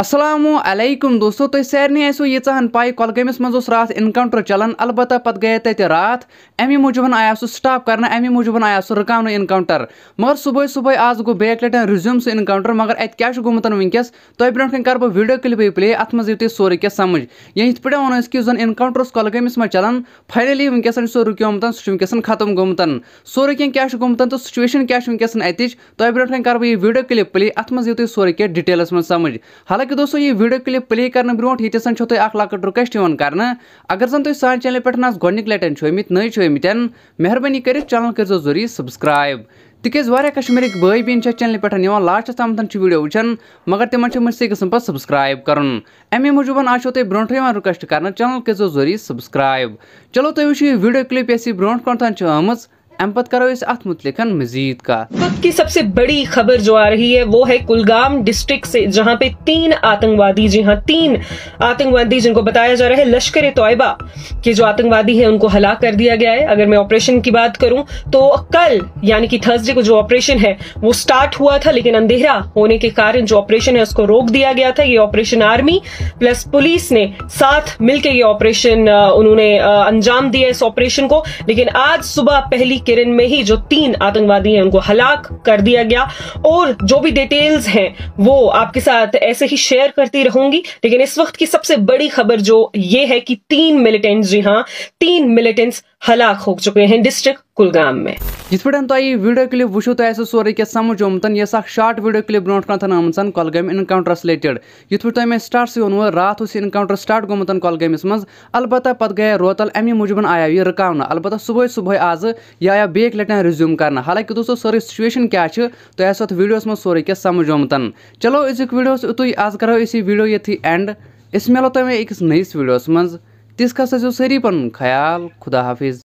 असलम दोस्तों तुम तो सारे आसो ये हन पाई कलगमस मज रात इनकाउंटर चलान अलबत् पत गए तथ रात अमे मूजूब आया सह स्टाप कर अमे मूजूब आया सह रुकान इनकाउंटर मगर सुबह सुबह आज गो बेक लटन रिज्यूम सह इनकाउंटर मगर अत क्या गुमत वनकस तुम ब्रो कर वीडियो क्लिप प्ले अत मे तुम सोरे क्या समझ या इत पे वन कि जन इनकाउंटर कलगमस मज चलान फाइनली वनकस सह रुकोमुत वनकस खत्म गुमत सोरे क्या क्या गुमत तो सिचुएशन क्या वनकस अत तुम ब्रो कर वीडियो क्लिप प्ले अत मे तुम सोरे क्या डिटेल्स मज समझ हालांकि हालांकि दोस्तों ये वीडियो क्लिप प्ले कर ब्रोट ये छो अख लकट रिक्वेस्ट इन कर अगर जन तुम तो सान चैनल पे आज गोनिक लटन छुमत नई छुमत मेहरबानी कर चैनल करो जरूरी सब्सक्राइब तिकाज कश्मीर भाई बहन चैनल पे लास्टस तम वीडियो वुचान मगर तिम मशि गसन कर अमे मूजूब आज तुम ब्रोटे रिक्वेस्ट कर चैनल करो जरूरी सब्सक्राइब चलो तुम वो वीडियो क्लिप इस ब्रोट कौन आम अम पत करो इस अत मुतलिक मजीद का वक्त की सबसे बड़ी खबर जो आ रही है वो है कुलगाम डिस्ट्रिक्ट से जहाँ पे तीन आतंकवादी जी हाँ तीन आतंकवादी जिनको बताया जा रहा है लश्कर तोयबा के जो आतंकवादी है उनको हलाक कर दिया गया है अगर मैं ऑपरेशन की बात करूं तो कल यानी कि थर्सडे को जो ऑपरेशन है वो स्टार्ट हुआ था लेकिन अंधेरा होने के कारण जो ऑपरेशन है उसको रोक दिया गया था ये ऑपरेशन आर्मी प्लस पुलिस ने साथ मिलकर ये ऑपरेशन उन्होंने अंजाम दिया इस ऑपरेशन को लेकिन आज सुबह पहली किरण में ही जो तीन आतंकवादी हैं उनको हलाक कर दिया गया और जो भी डिटेल्स हैं वो आपके साथ ऐसे ही शेयर करती रहूंगी लेकिन इस वक्त की सबसे बड़ी खबर जो ये है कि तीन मिलिटेंट्स जी हाँ तीन मिलिटेंट्स हलाक हो चुके हैं डिस्ट्रिक्ट کُلگام میں یِتھ پٲٹھۍ تۄہہِ ویٖڈیو کِلِپ وٕچھِو تۄہہِ آسیو سورُے کینٛہہ سَمٕجھ آمُت یۄس اَکھ شاٹ ویٖڈیو کِلِپ برونٛٹھ کَنٮ۪تھ آمٕژ کۄلگٲمۍ اِنکاوٹرٛس رِلیٹِڈ یِتھ پٲٹھۍ تۄہہِ مےٚ سٹاٹسٕے ووٚنوٕ راتھ اوس یہِ اِنکاوٹَر سٹاٹ گوٚمُت کۄلگٲمِس منٛز البتہ پَتہٕ گٔیے روتَل اَمی موٗجوٗب آیو یہِ رُکاونہٕ البتہ صُبحٲے صُبحٲے آزٕ یہِ آیو بیٚکہِ لَٹہِ رِزیوٗم کَرنہٕ حالانکہِ دوستو سٲرٕے سُچویشَن کیٛاہ چھِ تۄہہِ آسیو اَتھ ویٖڈیوَس منٛز سورُے کینٛہہ سَمٕجھ آمُت چلو أزیُک ویٖڈیو اوس یُتُے آز کَرو أسۍ یہِ ویٖڈیو ییٚتھی اٮ۪نڈ أسۍ مِلو تۄہہِ وۄنۍ أکِس نٔیِس ویٖڈیوَس منٛز تِژھ کھَس ٲسِو سٲری پَنُن خیال خُدا حافِظ